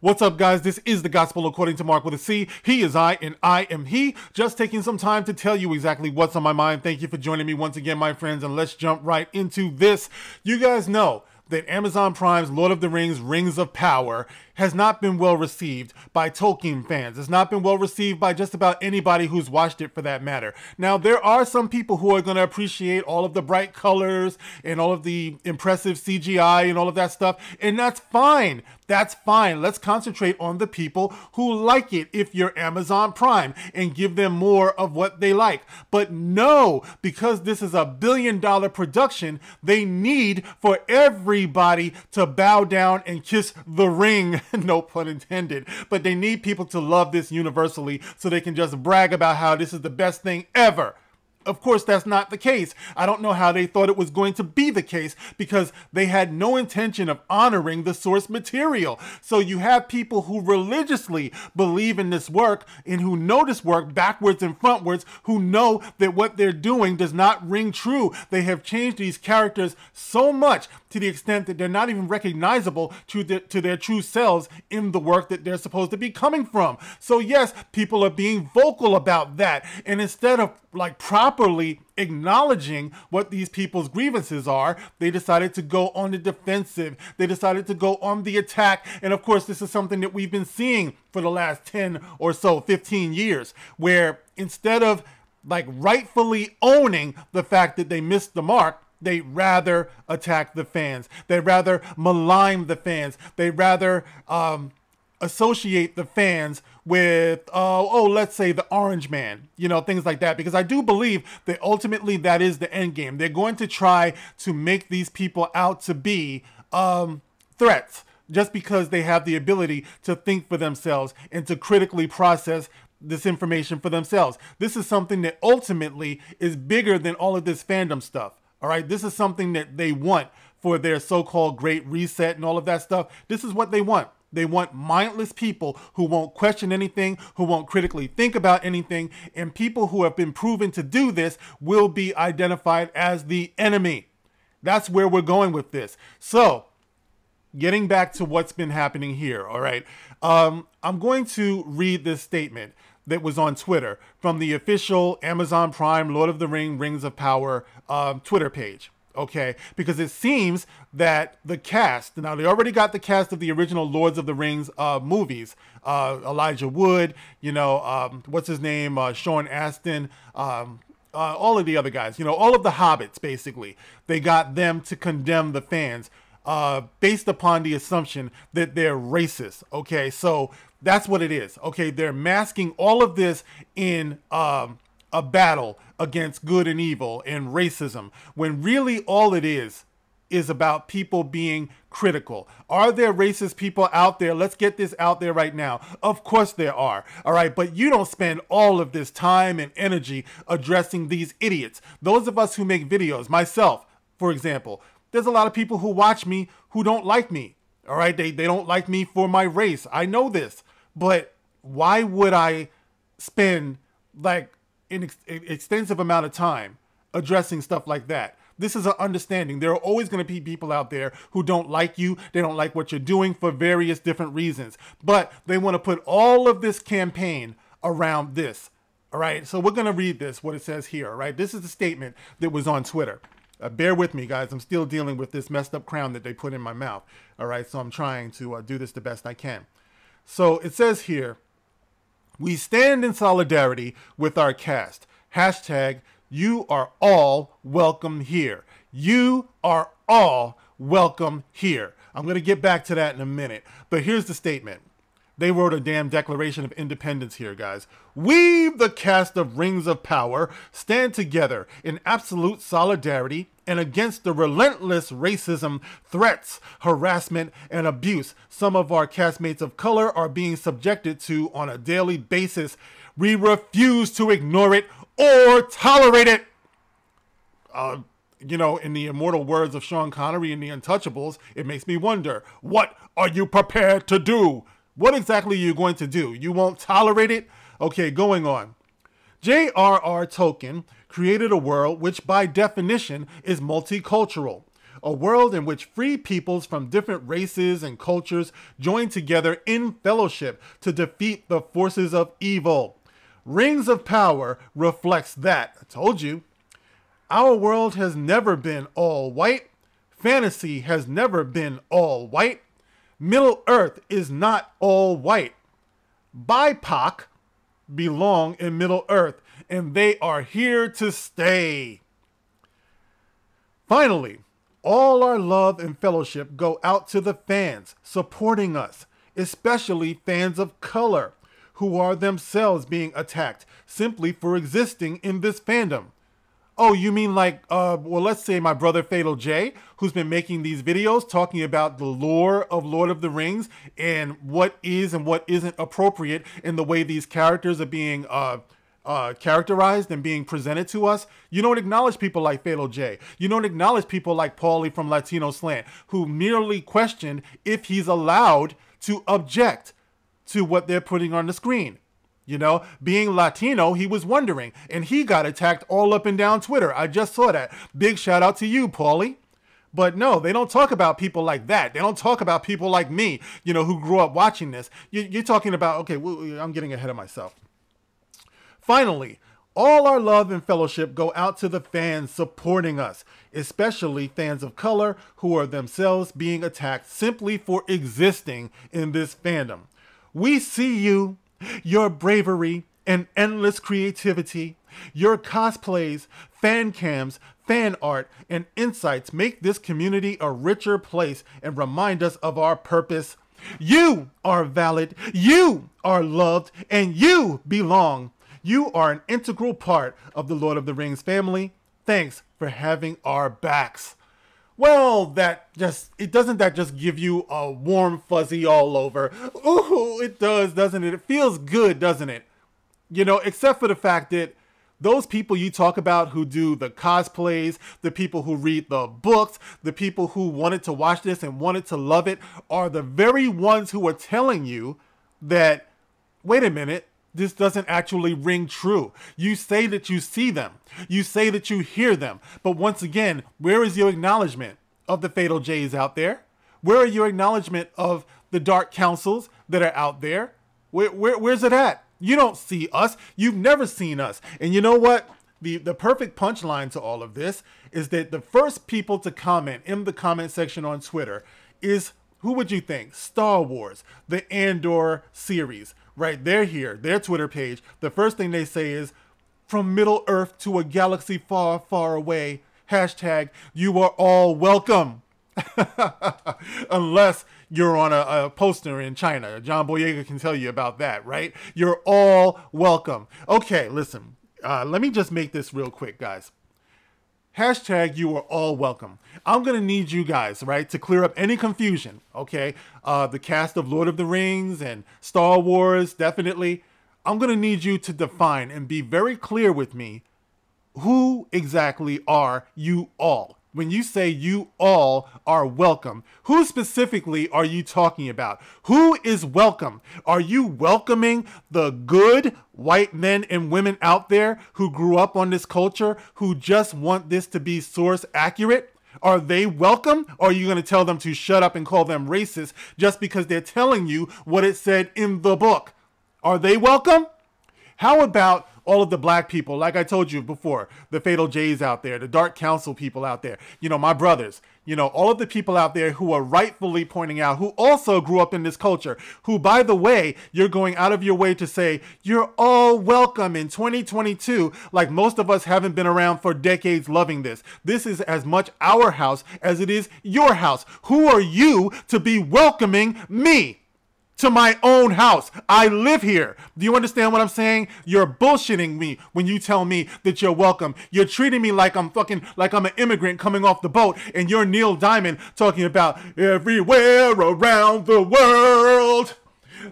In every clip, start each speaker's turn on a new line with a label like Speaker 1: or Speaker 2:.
Speaker 1: What's up, guys? This is the Gospel according to Mark with a C. He is I, and I am he. Just taking some time to tell you exactly what's on my mind. Thank you for joining me once again, my friends, and let's jump right into this. You guys know that Amazon Prime's Lord of the Rings Rings of Power has not been well received by Tolkien fans. It's not been well received by just about anybody who's watched it for that matter. Now, there are some people who are going to appreciate all of the bright colors and all of the impressive CGI and all of that stuff, and that's fine. That's fine. Let's concentrate on the people who like it if you're Amazon Prime and give them more of what they like. But no, because this is a billion dollar production, they need for everybody to bow down and kiss the ring. no pun intended. But they need people to love this universally so they can just brag about how this is the best thing ever. Of course, that's not the case. I don't know how they thought it was going to be the case because they had no intention of honoring the source material. So you have people who religiously believe in this work and who know this work backwards and frontwards, who know that what they're doing does not ring true. They have changed these characters so much to the extent that they're not even recognizable to, the, to their true selves in the work that they're supposed to be coming from. So, yes, people are being vocal about that. And instead of like properly acknowledging what these people's grievances are. They decided to go on the defensive. They decided to go on the attack. And of course, this is something that we've been seeing for the last 10 or so 15 years where instead of like rightfully owning the fact that they missed the mark, they rather attack the fans. They rather malign the fans. They rather um, associate the fans with uh, oh let's say the orange man you know things like that because i do believe that ultimately that is the end game they're going to try to make these people out to be um, threats just because they have the ability to think for themselves and to critically process this information for themselves this is something that ultimately is bigger than all of this fandom stuff all right this is something that they want for their so-called great reset and all of that stuff this is what they want they want mindless people who won't question anything, who won't critically think about anything, and people who have been proven to do this will be identified as the enemy. That's where we're going with this. So, getting back to what's been happening here, all right, um, I'm going to read this statement that was on Twitter from the official Amazon Prime Lord of the Ring Rings of Power um, Twitter page okay? Because it seems that the cast, now they already got the cast of the original Lords of the Rings uh, movies uh, Elijah Wood, you know, um, what's his name? Uh, Sean Astin. Um, uh, all of the other guys, you know, all of the hobbits, basically, they got them to condemn the fans uh, based upon the assumption that they're racist. Okay, so that's what it is. Okay, they're masking all of this in um, a battle against good and evil and racism when really all it is is about people being critical. Are there racist people out there? Let's get this out there right now. Of course there are. All right, but you don't spend all of this time and energy addressing these idiots. Those of us who make videos, myself, for example, there's a lot of people who watch me who don't like me. All right, they they don't like me for my race. I know this. But why would I spend like an ex- extensive amount of time addressing stuff like that. This is an understanding. There are always going to be people out there who don't like you. They don't like what you're doing for various different reasons. But they want to put all of this campaign around this. All right. So we're going to read this, what it says here. Right. This is a statement that was on Twitter. Uh, bear with me, guys. I'm still dealing with this messed up crown that they put in my mouth. All right. So I'm trying to uh, do this the best I can. So it says here we stand in solidarity with our cast. Hashtag, you are all welcome here. You are all welcome here. I'm going to get back to that in a minute, but here's the statement. They wrote a damn Declaration of Independence here, guys. We, the cast of Rings of Power, stand together in absolute solidarity and against the relentless racism, threats, harassment, and abuse some of our castmates of color are being subjected to on a daily basis. We refuse to ignore it or tolerate it. Uh, you know, in the immortal words of Sean Connery in The Untouchables, it makes me wonder what are you prepared to do? What exactly are you going to do? You won't tolerate it? Okay, going on. J.R.R. Tolkien created a world which, by definition, is multicultural, a world in which free peoples from different races and cultures join together in fellowship to defeat the forces of evil. Rings of Power reflects that. I told you. Our world has never been all white. Fantasy has never been all white. Middle Earth is not all white. BIPOC belong in Middle Earth, and they are here to stay. Finally, all our love and fellowship go out to the fans supporting us, especially fans of color who are themselves being attacked simply for existing in this fandom. Oh, you mean like, uh, well, let's say my brother Fatal J, who's been making these videos talking about the lore of Lord of the Rings and what is and what isn't appropriate in the way these characters are being uh, uh, characterized and being presented to us. You don't acknowledge people like Fatal J. You don't acknowledge people like Paulie from Latino Slant, who merely questioned if he's allowed to object to what they're putting on the screen. You know, being Latino, he was wondering, and he got attacked all up and down Twitter. I just saw that. Big shout out to you, Paulie. But no, they don't talk about people like that. They don't talk about people like me, you know, who grew up watching this. You're talking about, okay, I'm getting ahead of myself. Finally, all our love and fellowship go out to the fans supporting us, especially fans of color who are themselves being attacked simply for existing in this fandom. We see you your bravery and endless creativity, your cosplays, fan cams, fan art, and insights make this community a richer place and remind us of our purpose. You are valid, you are loved, and you belong. You are an integral part of the Lord of the Rings family. Thanks for having our backs well, that just it doesn't that just give you a warm fuzzy all over. Ooh, it does, doesn't it? It feels good, doesn't it? You know, except for the fact that those people you talk about who do the cosplays, the people who read the books, the people who wanted to watch this and wanted to love it are the very ones who are telling you that wait a minute, this doesn't actually ring true. You say that you see them, you say that you hear them, but once again, where is your acknowledgement of the fatal J's out there? Where are your acknowledgement of the dark councils that are out there? Where, where, where's it at? You don't see us. You've never seen us. And you know what? The, the perfect punchline to all of this is that the first people to comment in the comment section on Twitter is who would you think? Star Wars, the Andor series right? They're here, their Twitter page. The first thing they say is, from Middle Earth to a galaxy far, far away, hashtag, you are all welcome. Unless you're on a, a, poster in China. John Boyega can tell you about that, right? You're all welcome. Okay, listen, uh, let me just make this real quick, guys hashtag you are all welcome. I'm gonna need you guys, right, to clear up any confusion, okay? Uh, the cast of Lord of the Rings and Star Wars, definitely. I'm gonna need you to define and be very clear with me who exactly are you all? when you say you all are welcome, who specifically are you talking about? Who is welcome? Are you welcoming the good white men and women out there who grew up on this culture, who just want this to be source accurate? Are they welcome? Or are you going to tell them to shut up and call them racist just because they're telling you what it said in the book? Are they welcome? How about all of the black people, like I told you before, the Fatal Jays out there, the Dark Council people out there, you know, my brothers, you know, all of the people out there who are rightfully pointing out, who also grew up in this culture, who, by the way, you're going out of your way to say, you're all welcome in 2022, like most of us haven't been around for decades loving this. This is as much our house as it is your house. Who are you to be welcoming me? to my own house. I live here. Do you understand what I'm saying? You're bullshitting me when you tell me that you're welcome. You're treating me like I'm fucking like I'm an immigrant coming off the boat and you're Neil Diamond talking about everywhere around the world.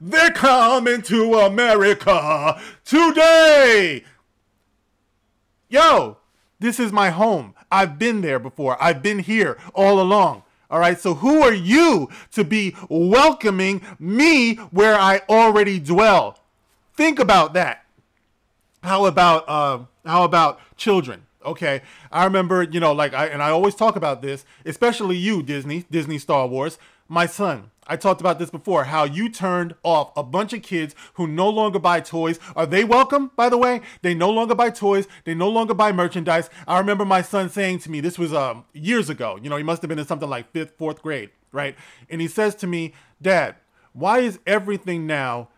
Speaker 1: They're coming to America today. Yo, this is my home. I've been there before. I've been here all along. All right, so who are you to be welcoming me where I already dwell? Think about that. How about uh, how about children? Okay, I remember, you know, like I and I always talk about this, especially you, Disney, Disney Star Wars my son, I talked about this before, how you turned off a bunch of kids who no longer buy toys. Are they welcome, by the way? They no longer buy toys. They no longer buy merchandise. I remember my son saying to me, this was um, years ago, you know, he must have been in something like fifth, fourth grade, right? And he says to me, Dad, why is everything now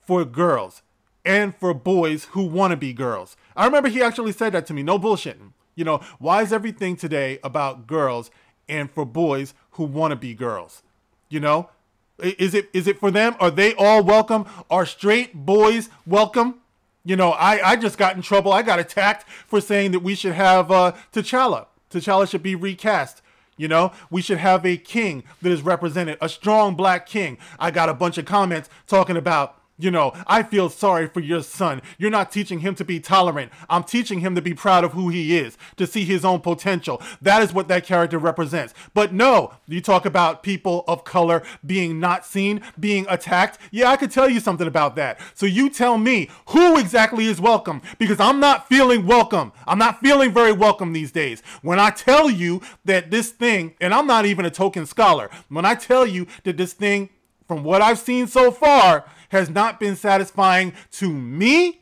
Speaker 1: for girls and for boys who want to be girls? I remember he actually said that to me, no bullshitting. You know, why is everything today about girls and for boys who want to be girls? You know, is it is it for them? Are they all welcome? Are straight boys welcome? You know, I I just got in trouble. I got attacked for saying that we should have uh, T'Challa. T'Challa should be recast. You know, we should have a king that is represented, a strong black king. I got a bunch of comments talking about you know, I feel sorry for your son. You're not teaching him to be tolerant. I'm teaching him to be proud of who he is, to see his own potential. That is what that character represents. But no, you talk about people of color being not seen, being attacked. Yeah, I could tell you something about that. So you tell me who exactly is welcome because I'm not feeling welcome. I'm not feeling very welcome these days. When I tell you that this thing, and I'm not even a token scholar, when I tell you that this thing from what I've seen so far, has not been satisfying to me,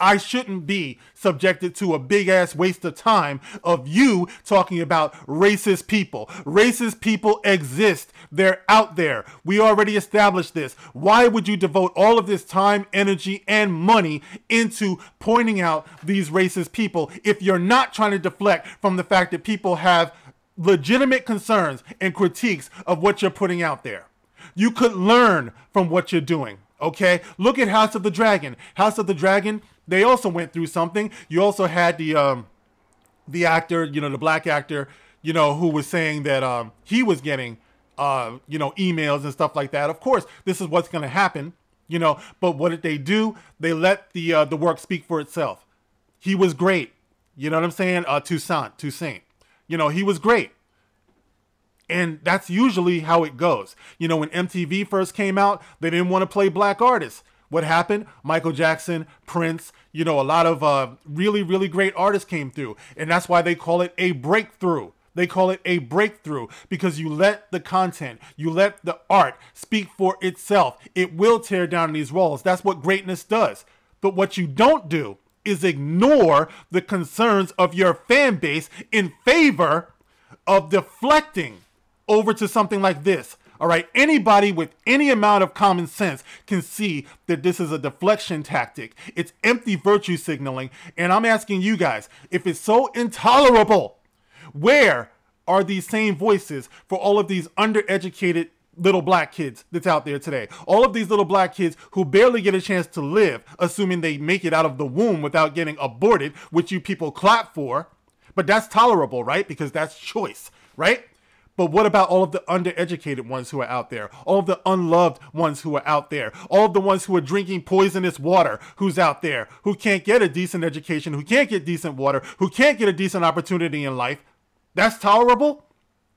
Speaker 1: I shouldn't be subjected to a big ass waste of time of you talking about racist people. Racist people exist. They're out there. We already established this. Why would you devote all of this time, energy, and money into pointing out these racist people if you're not trying to deflect from the fact that people have legitimate concerns and critiques of what you're putting out there? You could learn from what you're doing. Okay, look at House of the Dragon. House of the Dragon. They also went through something. You also had the um, the actor, you know, the black actor, you know, who was saying that um, he was getting uh, you know, emails and stuff like that. Of course, this is what's going to happen, you know. But what did they do? They let the uh, the work speak for itself. He was great. You know what I'm saying? Uh, Toussaint, Toussaint. You know, he was great. And that's usually how it goes. You know, when MTV first came out, they didn't want to play black artists. What happened? Michael Jackson, Prince, you know, a lot of uh, really, really great artists came through. And that's why they call it a breakthrough. They call it a breakthrough because you let the content, you let the art speak for itself. It will tear down these walls. That's what greatness does. But what you don't do is ignore the concerns of your fan base in favor of deflecting over to something like this. All right, anybody with any amount of common sense can see that this is a deflection tactic. It's empty virtue signaling. And I'm asking you guys if it's so intolerable, where are these same voices for all of these undereducated little black kids that's out there today? All of these little black kids who barely get a chance to live, assuming they make it out of the womb without getting aborted, which you people clap for. But that's tolerable, right? Because that's choice, right? But what about all of the undereducated ones who are out there? All of the unloved ones who are out there? All of the ones who are drinking poisonous water who's out there? Who can't get a decent education? Who can't get decent water? Who can't get a decent opportunity in life? That's tolerable?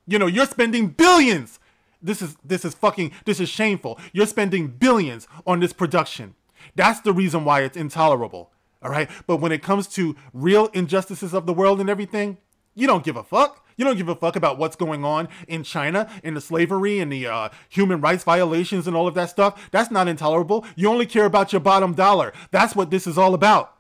Speaker 1: You know, you're spending billions. This is this is fucking this is shameful. You're spending billions on this production. That's the reason why it's intolerable. All right? But when it comes to real injustices of the world and everything, you don't give a fuck. You don't give a fuck about what's going on in China and the slavery and the uh, human rights violations and all of that stuff. That's not intolerable. You only care about your bottom dollar. That's what this is all about.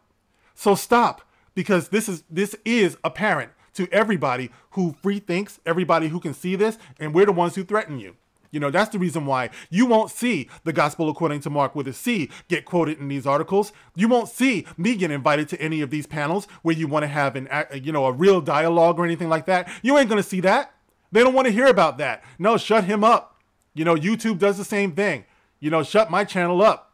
Speaker 1: So stop, because this is this is apparent to everybody who free thinks, everybody who can see this, and we're the ones who threaten you. You know, that's the reason why you won't see the gospel according to Mark with a C get quoted in these articles. You won't see me get invited to any of these panels where you want to have an, you know, a real dialogue or anything like that. You ain't going to see that. They don't want to hear about that. No, shut him up. You know, YouTube does the same thing. You know, shut my channel up.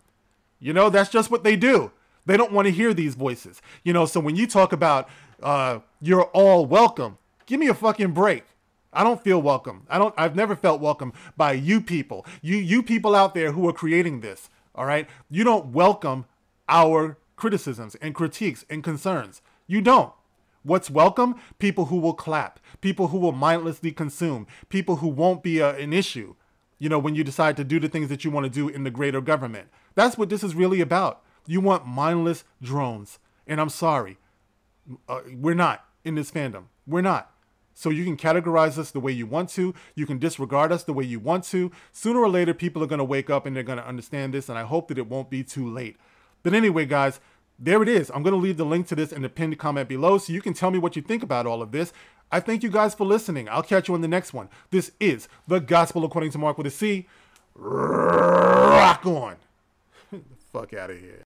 Speaker 1: You know, that's just what they do. They don't want to hear these voices. You know, so when you talk about uh, you're all welcome, give me a fucking break. I don't feel welcome. I don't I've never felt welcome by you people. You you people out there who are creating this, all right? You don't welcome our criticisms and critiques and concerns. You don't. What's welcome? People who will clap, people who will mindlessly consume, people who won't be a, uh, an issue, you know, when you decide to do the things that you want to do in the greater government. That's what this is really about. You want mindless drones. And I'm sorry, uh, we're not in this fandom. We're not. So you can categorize us the way you want to. You can disregard us the way you want to. Sooner or later, people are going to wake up and they're going to understand this. And I hope that it won't be too late. But anyway, guys, there it is. I'm going to leave the link to this in the pinned comment below so you can tell me what you think about all of this. I thank you guys for listening. I'll catch you in the next one. This is The Gospel According to Mark with a C. Rock on. the fuck out of here.